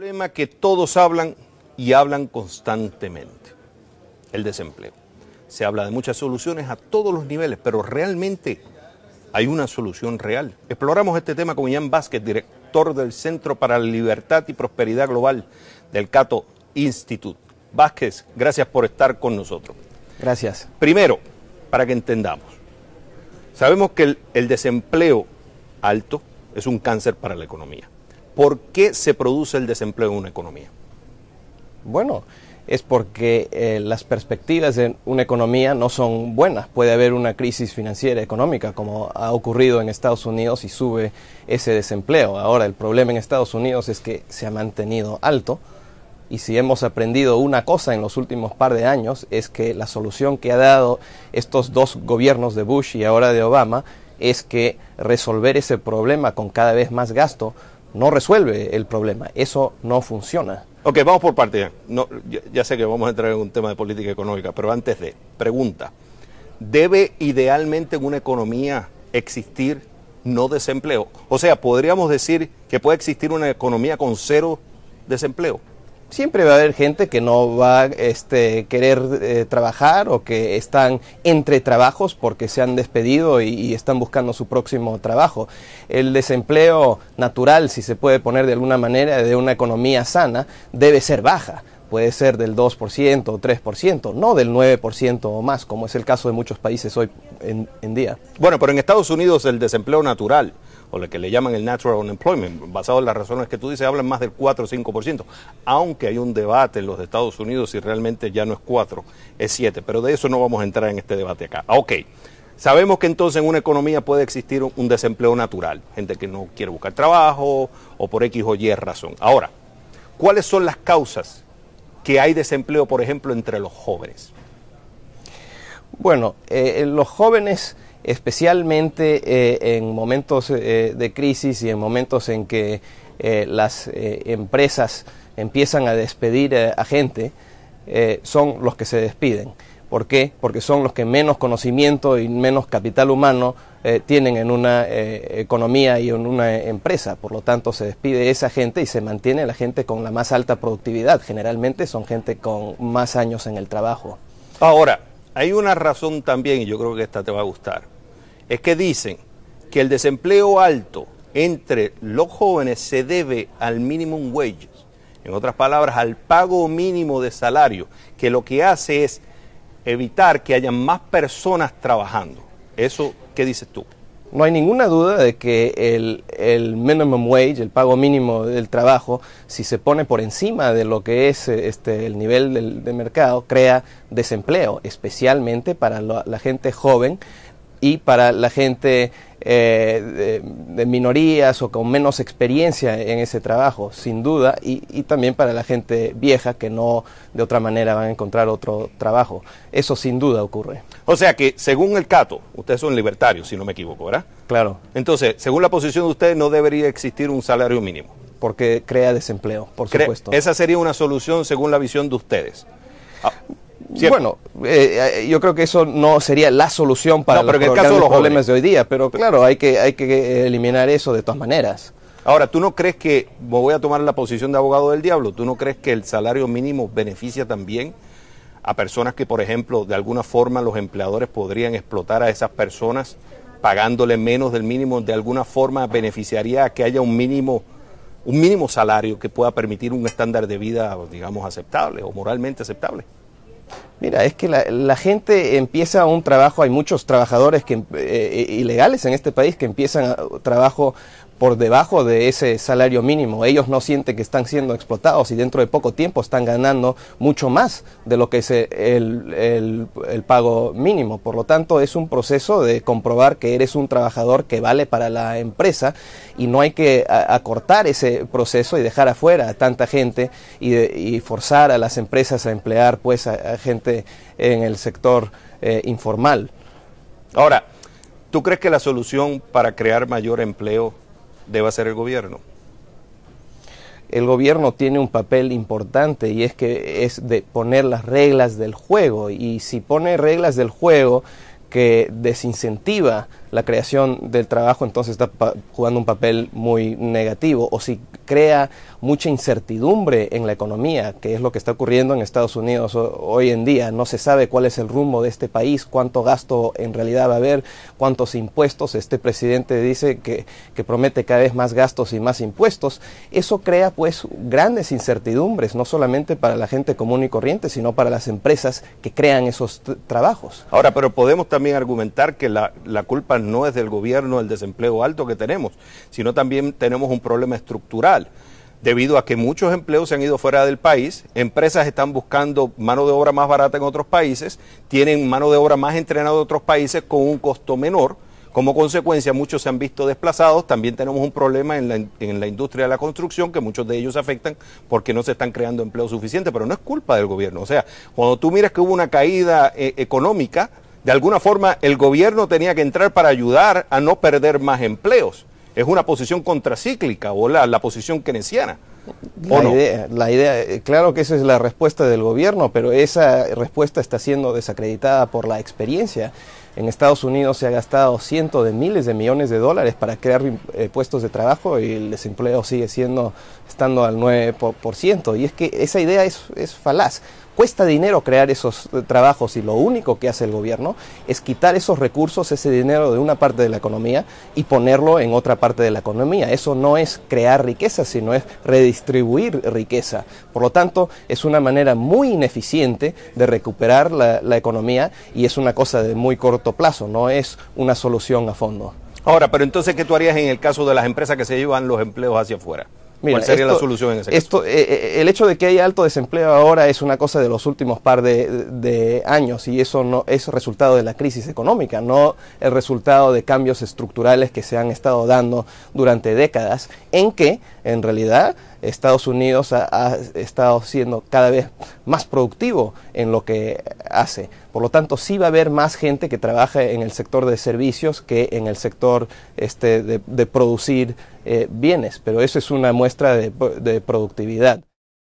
problema que todos hablan y hablan constantemente, el desempleo. Se habla de muchas soluciones a todos los niveles, pero realmente hay una solución real. Exploramos este tema con Ian Vázquez, director del Centro para la Libertad y Prosperidad Global del Cato Institute. Vázquez, gracias por estar con nosotros. Gracias. Primero, para que entendamos, sabemos que el desempleo alto es un cáncer para la economía ¿por qué se produce el desempleo en una economía? Bueno, es porque eh, las perspectivas de una economía no son buenas. Puede haber una crisis financiera económica como ha ocurrido en Estados Unidos y sube ese desempleo. Ahora, el problema en Estados Unidos es que se ha mantenido alto y si hemos aprendido una cosa en los últimos par de años es que la solución que ha dado estos dos gobiernos de Bush y ahora de Obama es que resolver ese problema con cada vez más gasto no resuelve el problema. Eso no funciona. Ok, vamos por partes. No, ya sé que vamos a entrar en un tema de política económica, pero antes de, pregunta. ¿Debe idealmente en una economía existir no desempleo? O sea, podríamos decir que puede existir una economía con cero desempleo siempre va a haber gente que no va a este, querer eh, trabajar o que están entre trabajos porque se han despedido y, están buscando su próximo trabajo. El desempleo natural, si se puede poner de alguna manera, de una economía sana, debe ser baja. Puede ser del 2% o 3%, no del 9% o más, como es el caso de muchos países hoy en día. Bueno, pero en Estados Unidos el desempleo natural o lo que le llaman el natural unemployment, basado en las razones que tú dices, hablan más del 4 o 5%, aunque hay un debate en los Estados Unidos si realmente ya no es 4, es 7, pero de eso no vamos a entrar en este debate acá. Ah, ok, sabemos que entonces en una economía puede existir un desempleo natural, gente que no quiere buscar trabajo o por X o Y razón. Ahora, ¿cuáles son las causas que hay desempleo, por ejemplo, entre los jóvenes? Bueno, eh, eh, los jóvenes especialmente eh, en momentos eh, de crisis y en momentos en que eh, las empresas empiezan a despedir a gente, son los que se despiden. ¿Por qué? Porque son los que menos conocimiento y menos capital humano tienen en una economía y en una empresa. Por lo tanto, se despide esa gente y se mantiene la gente con la más alta productividad. Generalmente son gente con más años en el trabajo. Ahora, hay una razón también, y yo creo que esta te va a gustar, es que dicen que el desempleo alto entre los jóvenes se debe al minimum wage, en otras palabras, al pago mínimo de salario, que lo que hace es evitar que haya más personas trabajando. ¿Eso qué dices tú? No hay ninguna duda de que el, el, minimum wage, el pago mínimo del trabajo, si se pone por encima de lo que es eh, este, el nivel del, mercado, crea desempleo, especialmente para la, la gente joven y para la gente eh, de, minorías o con menos experiencia en ese trabajo, sin duda, y, también para la gente vieja que no de otra manera van a encontrar otro trabajo. Eso sin duda ocurre. O sea que, según el Cato, ustedes son libertarios, si no me equivoco, ¿verdad? Claro. Entonces, según la posición de ustedes, no debería existir un salario mínimo. Porque crea desempleo, por supuesto. Esa sería una solución según la visión de ustedes. Ah, bueno, eh, eh, yo creo que eso no sería la solución para los, problemas de hoy día, pero claro, hay que, hay que eh, eliminar eso de todas maneras. Ahora, ¿tú no crees que, me voy a tomar la posición de abogado del diablo, ¿tú no crees que el salario mínimo beneficia también a personas que, por ejemplo, de alguna forma los empleadores podrían explotar a esas personas pagándole menos del mínimo, de alguna forma beneficiaría a que haya un mínimo, un mínimo salario que pueda permitir un estándar de vida, digamos, aceptable o moralmente aceptable? Mira, es que la, gente empieza un trabajo, hay muchos trabajadores que, eh, eh, ilegales en este país que empiezan a, trabajo por debajo de ese salario mínimo. Ellos no sienten que están siendo explotados y dentro de poco tiempo están ganando mucho más de lo que es el, pago mínimo. Por lo tanto, es un proceso de comprobar que eres un trabajador que vale para la empresa y no hay que acortar ese proceso y dejar afuera a tanta gente y, forzar a las empresas a emplear pues a, gente en el sector eh, informal. Ahora, ¿tú crees que la solución para crear mayor empleo debe hacer el gobierno? el gobierno tiene un papel importante y es que es de poner las reglas del juego y si pone reglas del juego que desincentiva la creación del trabajo entonces está jugando un papel muy negativo o si crea mucha incertidumbre en la economía, que es lo que está ocurriendo en Estados Unidos hoy en día. No se sabe cuál es el rumbo de este país, cuánto gasto en realidad va a haber, cuántos impuestos. Este presidente dice que, promete cada vez más gastos y más impuestos. Eso crea pues grandes incertidumbres, no solamente para la gente común y corriente, sino para las empresas que crean esos trabajos. Ahora, pero podemos también argumentar que la, la culpa no es del gobierno el desempleo alto que tenemos, sino también tenemos un problema estructural. Debido a que muchos empleos se han ido fuera del país, empresas están buscando mano de obra más barata en otros países, tienen mano de obra más entrenada en otros países con un costo menor. Como consecuencia, muchos se han visto desplazados. También tenemos un problema en la, industria de la construcción, que muchos de ellos afectan porque no se están creando empleo suficiente, pero no es culpa del gobierno. O sea, cuando tú miras que hubo una caída eh, económica, de alguna forma el gobierno tenía que entrar para ayudar a no perder más empleos. Es una posición contracíclica o la, posición keynesiana. La, idea, la idea, eh, claro que esa es la respuesta del gobierno, pero esa respuesta está siendo desacreditada por la experiencia. En Estados Unidos se ha gastado cientos de miles de millones de dólares para crear eh, puestos de trabajo y el desempleo sigue siendo, estando al 9%. Y es que esa idea es, es falaz cuesta dinero crear esos eh, trabajos y lo único que hace el gobierno es quitar esos recursos, ese dinero de una parte de la economía y ponerlo en otra parte de la economía. Eso no es crear riqueza, sino es redistribuir riqueza. Por lo tanto, es una manera muy ineficiente de recuperar la, economía y es una cosa de muy corto plazo, no es una solución a fondo. Ahora, pero entonces, ¿qué tú harías en el caso de las empresas que se llevan los empleos hacia afuera? ¿Cuál sería la solución en ese caso? Eh, eh, el hecho de que haya alto desempleo ahora es una cosa de los últimos par de, años y eso no es resultado de la crisis económica, no el resultado de cambios estructurales que se han estado dando durante décadas, en que en realidad Estados Unidos ha, estado siendo cada vez más productivo en lo que hace. Por lo tanto, sí va a haber más gente que trabaja en el sector de servicios que en el sector este, de producir eh, bienes, pero eso es una muestra de, de productividad.